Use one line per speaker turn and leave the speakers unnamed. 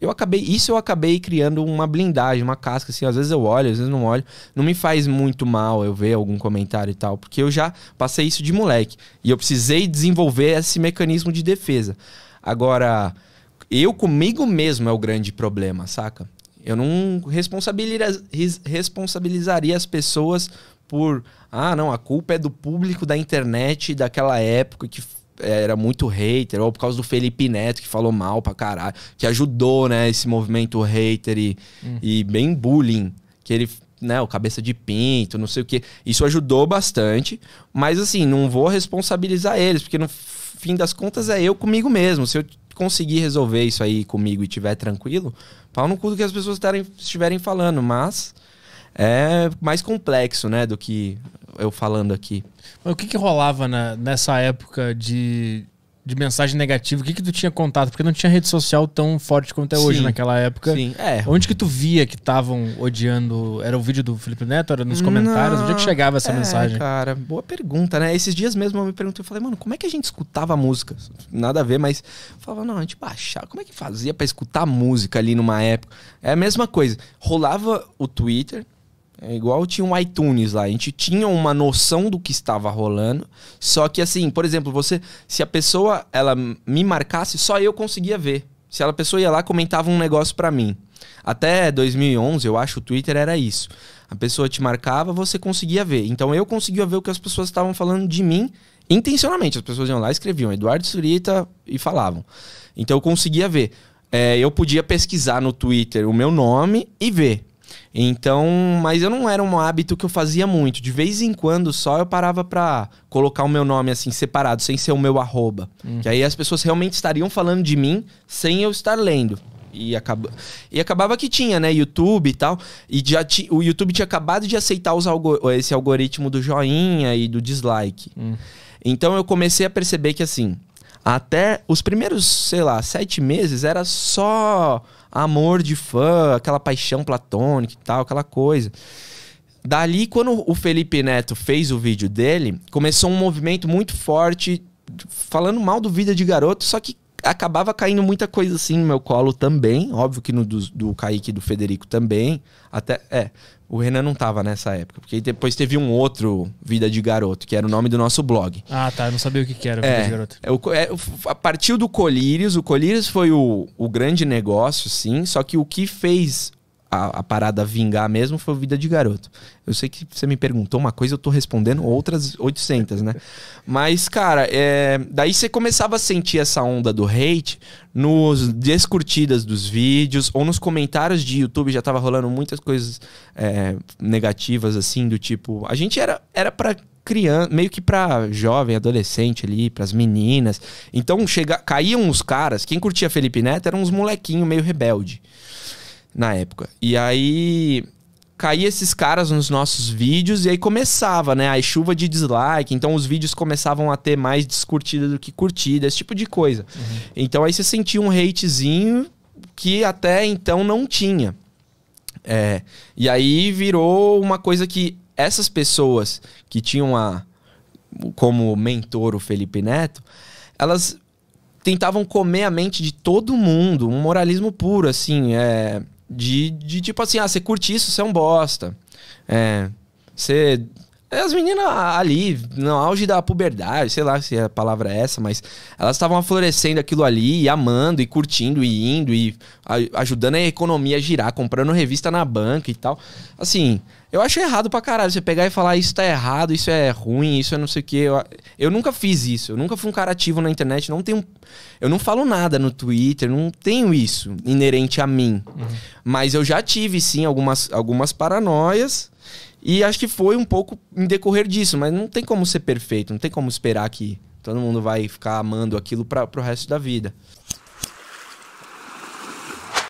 eu acabei, isso eu acabei criando uma blindagem, uma casca, assim, às vezes eu olho, às vezes não olho. Não me faz muito mal eu ver algum comentário e tal, porque eu já passei isso de moleque. E eu precisei desenvolver esse mecanismo de defesa. Agora, eu comigo mesmo é o grande problema, saca? Eu não responsabilizaria as pessoas por, ah, não, a culpa é do público da internet daquela época que é, era muito hater, ou por causa do Felipe Neto, que falou mal pra caralho, que ajudou, né, esse movimento hater e, hum. e bem bullying, que ele, né, o cabeça de pinto, não sei o que. Isso ajudou bastante, mas assim, não vou responsabilizar eles, porque no fim das contas é eu comigo mesmo. Se eu conseguir resolver isso aí comigo e tiver tranquilo, pau no cu do que as pessoas estarem, estiverem falando, mas é mais complexo, né, do que eu falando aqui. Mas o que, que rolava na, nessa época de, de mensagem negativa? O que, que tu tinha contato? Porque não tinha rede social tão forte quanto é hoje naquela época. Sim, é. Onde que tu via que estavam odiando? Era o vídeo do Felipe Neto? Era nos comentários? Não, Onde é que chegava essa é, mensagem? Cara, boa pergunta, né? Esses dias mesmo eu me perguntei, eu falei, mano, como é que a gente escutava música? Nada a ver, mas eu falava, não, a gente baixava. Como é que fazia para escutar música ali numa época? É a mesma coisa. Rolava o Twitter, é igual tinha um iTunes lá. A gente tinha uma noção do que estava rolando. Só que assim, por exemplo, você. Se a pessoa ela me marcasse, só eu conseguia ver. Se a pessoa ia lá, comentava um negócio para mim. Até 2011, eu acho, o Twitter era isso. A pessoa te marcava, você conseguia ver. Então eu conseguia ver o que as pessoas estavam falando de mim intencionalmente. As pessoas iam lá, escreviam Eduardo Surita e falavam. Então eu conseguia ver. É, eu podia pesquisar no Twitter o meu nome e ver. Então, mas eu não era um hábito que eu fazia muito. De vez em quando só eu parava pra colocar o meu nome assim, separado, sem ser o meu arroba. Uhum. Que aí as pessoas realmente estariam falando de mim sem eu estar lendo. E, acab e acabava que tinha, né? YouTube e tal. E já ti... o YouTube tinha acabado de aceitar os esse algoritmo do joinha e do dislike. Uhum. Então eu comecei a perceber que assim até os primeiros, sei lá, sete meses era só amor de fã, aquela paixão platônica e tal, aquela coisa. Dali, quando o Felipe Neto fez o vídeo dele, começou um movimento muito forte falando mal do Vida de Garoto, só que acabava caindo muita coisa assim no meu colo também. Óbvio que no do, do Kaique e do Federico também. Até. É. O Renan não tava nessa época, porque depois teve um outro Vida de Garoto, que era o nome do nosso blog. Ah, tá. Eu não sabia o que, que era Vida é, de Garoto. É, é, a partir do Colírios, o Colírios foi o, o grande negócio, sim, só que o que fez a, a, parada vingar mesmo foi Vida de Garoto. Eu sei que você me perguntou uma coisa, eu tô respondendo outras 800, né? Mas, cara, é... daí você começava a sentir essa onda do hate nos descurtidas dos vídeos ou nos comentários de YouTube. Já tava rolando muitas coisas é, negativas, assim, do tipo... A gente era, era pra criança, meio que pra jovem, adolescente ali, pras meninas. Então, chega, caíam os caras... Quem curtia Felipe Neto eram uns molequinhos meio rebelde na época. E aí caía esses caras nos nossos vídeos e aí começava, né? A chuva de dislike, então os vídeos começavam a ter mais descurtida do que curtida, esse tipo de coisa. Uhum. Então aí você sentia um hatezinho que até então não tinha. É, e aí virou uma coisa que essas pessoas que tinham a, como mentor o Felipe Neto, elas tentavam comer a mente de todo mundo, um moralismo puro, assim, é de, de tipo assim, ah, você curte isso, você é um bosta. É. Você é, as meninas ali, no auge da puberdade, sei lá se a palavra é essa, mas elas estavam florescendo aquilo ali, e amando, e curtindo, e indo, e ajudando a economia a girar, comprando revista na banca e tal. Assim, eu acho errado pra caralho você pegar e falar isso tá errado, isso é ruim, isso é não sei o quê. Eu, eu nunca fiz isso, eu nunca fui um cara ativo na internet, não tenho. Eu não falo nada no Twitter, não tenho isso inerente a mim. Uhum. Mas eu já tive, sim, algumas, algumas paranoias. E acho que foi um pouco em decorrer disso, mas não tem como ser perfeito, não tem como esperar que todo mundo vai ficar amando aquilo para o resto da vida.